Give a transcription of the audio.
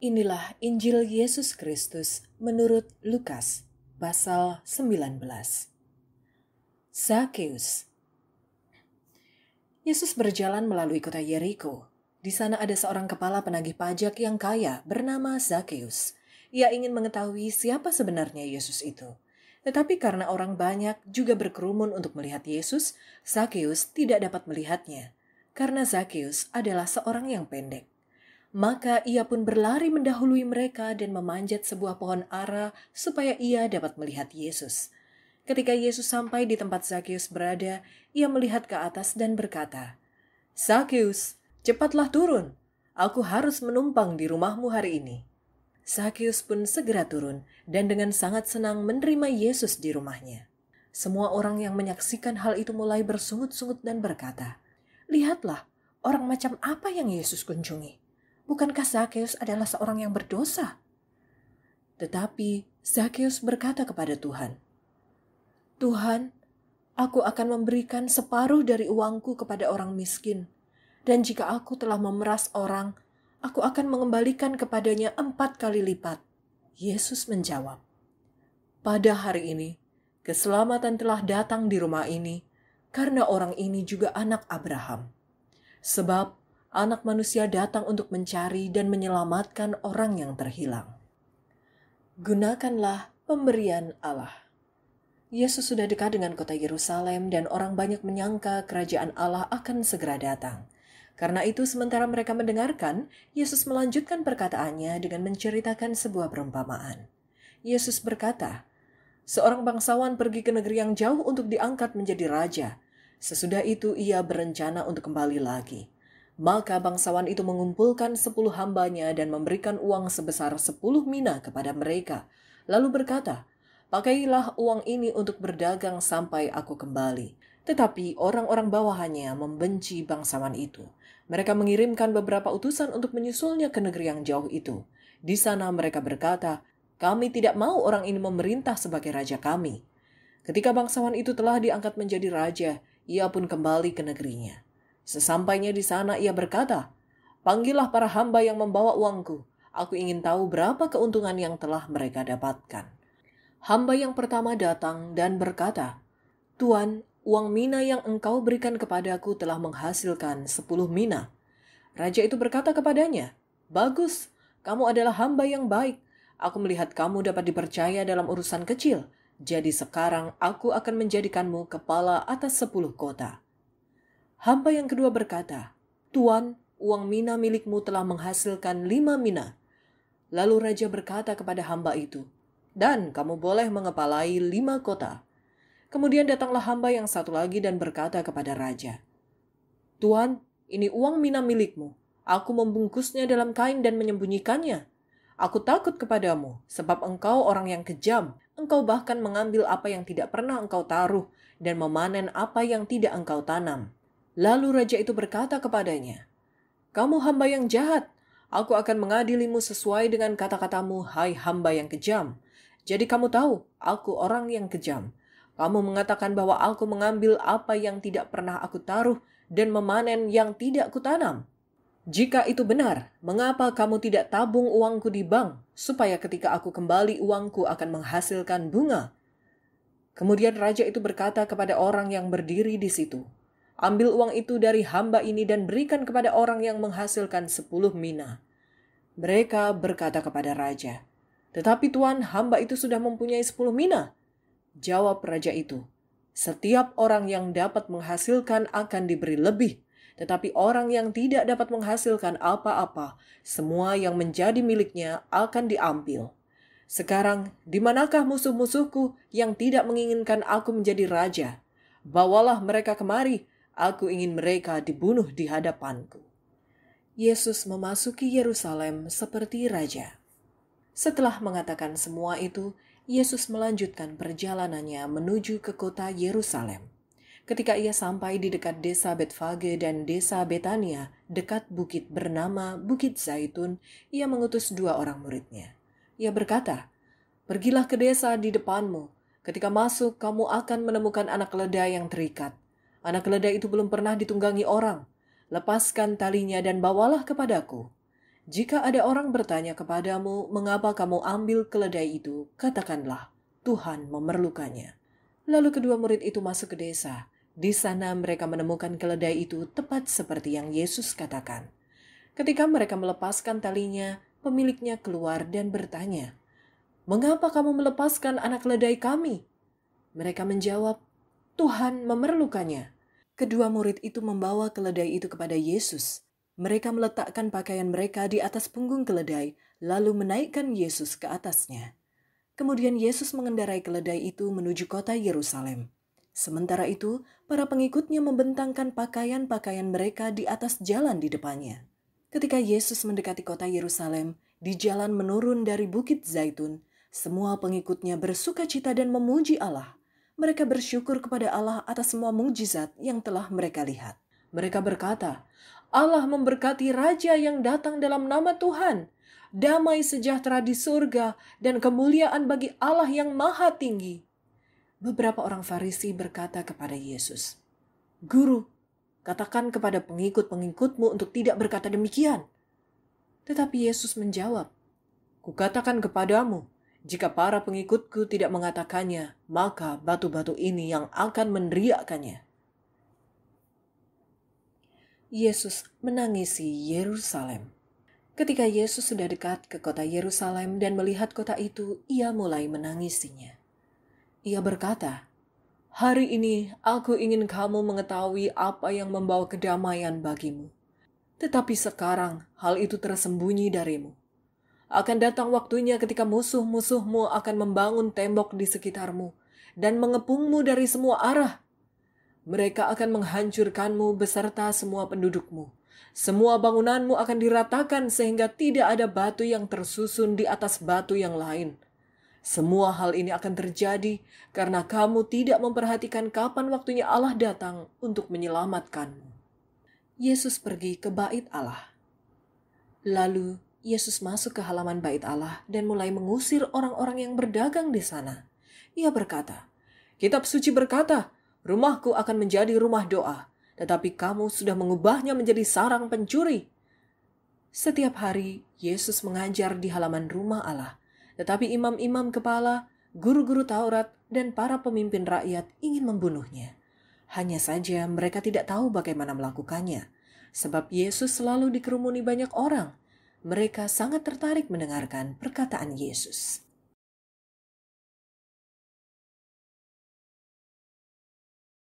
Inilah Injil Yesus Kristus menurut Lukas pasal 19. Zakeus Yesus berjalan melalui kota Yeriko. Di sana ada seorang kepala penagih pajak yang kaya bernama Zakeus. Ia ingin mengetahui siapa sebenarnya Yesus itu. Tetapi karena orang banyak juga berkerumun untuk melihat Yesus, Zakeus tidak dapat melihatnya. Karena Zakeus adalah seorang yang pendek. Maka ia pun berlari mendahului mereka dan memanjat sebuah pohon ara supaya ia dapat melihat Yesus. Ketika Yesus sampai di tempat Zakius berada, ia melihat ke atas dan berkata, "Zakius, cepatlah turun. Aku harus menumpang di rumahmu hari ini." Zakius pun segera turun dan dengan sangat senang menerima Yesus di rumahnya. Semua orang yang menyaksikan hal itu mulai bersungut-sungut dan berkata, "Lihatlah, orang macam apa yang Yesus kunjungi?" bukankah Zakheus adalah seorang yang berdosa? Tetapi Zakheus berkata kepada Tuhan, "Tuhan, aku akan memberikan separuh dari uangku kepada orang miskin, dan jika aku telah memeras orang, aku akan mengembalikan kepadanya empat kali lipat." Yesus menjawab, "Pada hari ini, keselamatan telah datang di rumah ini, karena orang ini juga anak Abraham. Sebab Anak Manusia datang untuk mencari dan menyelamatkan orang yang terhilang. Gunakanlah pemberian Allah. Yesus sudah dekat dengan kota Yerusalem, dan orang banyak menyangka kerajaan Allah akan segera datang. Karena itu, sementara mereka mendengarkan, Yesus melanjutkan perkataannya dengan menceritakan sebuah perumpamaan. Yesus berkata, "Seorang bangsawan pergi ke negeri yang jauh untuk diangkat menjadi raja. Sesudah itu, ia berencana untuk kembali lagi." Maka bangsawan itu mengumpulkan sepuluh hambanya dan memberikan uang sebesar sepuluh mina kepada mereka, lalu berkata, Pakailah uang ini untuk berdagang sampai aku kembali. Tetapi orang-orang bawahannya membenci bangsawan itu. Mereka mengirimkan beberapa utusan untuk menyusulnya ke negeri yang jauh itu. Di sana mereka berkata, kami tidak mau orang ini memerintah sebagai raja kami. Ketika bangsawan itu telah diangkat menjadi raja, ia pun kembali ke negerinya. Sesampainya di sana ia berkata, Panggillah para hamba yang membawa uangku. Aku ingin tahu berapa keuntungan yang telah mereka dapatkan. Hamba yang pertama datang dan berkata, Tuan, uang mina yang engkau berikan kepadaku telah menghasilkan sepuluh mina. Raja itu berkata kepadanya, Bagus, kamu adalah hamba yang baik. Aku melihat kamu dapat dipercaya dalam urusan kecil. Jadi sekarang aku akan menjadikanmu kepala atas sepuluh kota. Hamba yang kedua berkata, Tuan, uang mina milikmu telah menghasilkan lima mina. Lalu raja berkata kepada hamba itu, Dan kamu boleh mengepalai lima kota. Kemudian datanglah hamba yang satu lagi dan berkata kepada raja, Tuan, ini uang mina milikmu. Aku membungkusnya dalam kain dan menyembunyikannya. Aku takut kepadamu, sebab engkau orang yang kejam. Engkau bahkan mengambil apa yang tidak pernah engkau taruh dan memanen apa yang tidak engkau tanam. Lalu raja itu berkata kepadanya, "Kamu hamba yang jahat, aku akan mengadilimu sesuai dengan kata-katamu, hai hamba yang kejam. Jadi kamu tahu, aku orang yang kejam. Kamu mengatakan bahwa aku mengambil apa yang tidak pernah aku taruh dan memanen yang tidak kutanam. Jika itu benar, mengapa kamu tidak tabung uangku di bank supaya ketika aku kembali uangku akan menghasilkan bunga?" Kemudian raja itu berkata kepada orang yang berdiri di situ, Ambil uang itu dari hamba ini dan berikan kepada orang yang menghasilkan sepuluh mina. Mereka berkata kepada raja, Tetapi tuan, hamba itu sudah mempunyai sepuluh mina. Jawab raja itu, Setiap orang yang dapat menghasilkan akan diberi lebih, tetapi orang yang tidak dapat menghasilkan apa-apa, semua yang menjadi miliknya akan diambil. Sekarang, di manakah musuh-musuhku yang tidak menginginkan aku menjadi raja? Bawalah mereka kemari, Aku ingin mereka dibunuh di hadapanku. Yesus memasuki Yerusalem seperti raja. Setelah mengatakan semua itu, Yesus melanjutkan perjalanannya menuju ke kota Yerusalem. Ketika ia sampai di dekat desa Betfage dan desa Betania, dekat bukit bernama Bukit Zaitun, ia mengutus dua orang muridnya. Ia berkata, Pergilah ke desa di depanmu. Ketika masuk, kamu akan menemukan anak leda yang terikat. Anak keledai itu belum pernah ditunggangi orang. Lepaskan talinya dan bawalah kepadaku. Jika ada orang bertanya kepadamu, mengapa kamu ambil keledai itu, katakanlah, Tuhan memerlukannya. Lalu kedua murid itu masuk ke desa. Di sana mereka menemukan keledai itu tepat seperti yang Yesus katakan. Ketika mereka melepaskan talinya, pemiliknya keluar dan bertanya, Mengapa kamu melepaskan anak keledai kami? Mereka menjawab, Tuhan memerlukannya. Kedua murid itu membawa keledai itu kepada Yesus. Mereka meletakkan pakaian mereka di atas punggung keledai, lalu menaikkan Yesus ke atasnya. Kemudian Yesus mengendarai keledai itu menuju kota Yerusalem. Sementara itu, para pengikutnya membentangkan pakaian-pakaian mereka di atas jalan di depannya. Ketika Yesus mendekati kota Yerusalem, di jalan menurun dari Bukit Zaitun, semua pengikutnya bersuka cita dan memuji Allah. Mereka bersyukur kepada Allah atas semua mukjizat yang telah mereka lihat. Mereka berkata, Allah memberkati raja yang datang dalam nama Tuhan. Damai sejahtera di surga dan kemuliaan bagi Allah yang maha tinggi. Beberapa orang Farisi berkata kepada Yesus, Guru, katakan kepada pengikut-pengikutmu untuk tidak berkata demikian. Tetapi Yesus menjawab, Kukatakan kepadamu, jika para pengikutku tidak mengatakannya, maka batu-batu ini yang akan meneriakkannya. Yesus menangisi Yerusalem. Ketika Yesus sudah dekat ke kota Yerusalem dan melihat kota itu, ia mulai menangisinya. Ia berkata, "Hari ini aku ingin kamu mengetahui apa yang membawa kedamaian bagimu, tetapi sekarang hal itu tersembunyi darimu akan datang waktunya ketika musuh-musuhmu akan membangun tembok di sekitarmu dan mengepungmu dari semua arah. Mereka akan menghancurkanmu beserta semua pendudukmu. Semua bangunanmu akan diratakan sehingga tidak ada batu yang tersusun di atas batu yang lain. Semua hal ini akan terjadi karena kamu tidak memperhatikan kapan waktunya Allah datang untuk menyelamatkanmu. Yesus pergi ke bait Allah. Lalu Yesus masuk ke halaman Bait Allah dan mulai mengusir orang-orang yang berdagang di sana. Ia berkata, "Kitab suci berkata, rumahku akan menjadi rumah doa, tetapi kamu sudah mengubahnya menjadi sarang pencuri." Setiap hari Yesus mengajar di halaman rumah Allah, tetapi imam-imam kepala, guru-guru Taurat, dan para pemimpin rakyat ingin membunuhnya. Hanya saja mereka tidak tahu bagaimana melakukannya, sebab Yesus selalu dikerumuni banyak orang mereka sangat tertarik mendengarkan perkataan Yesus.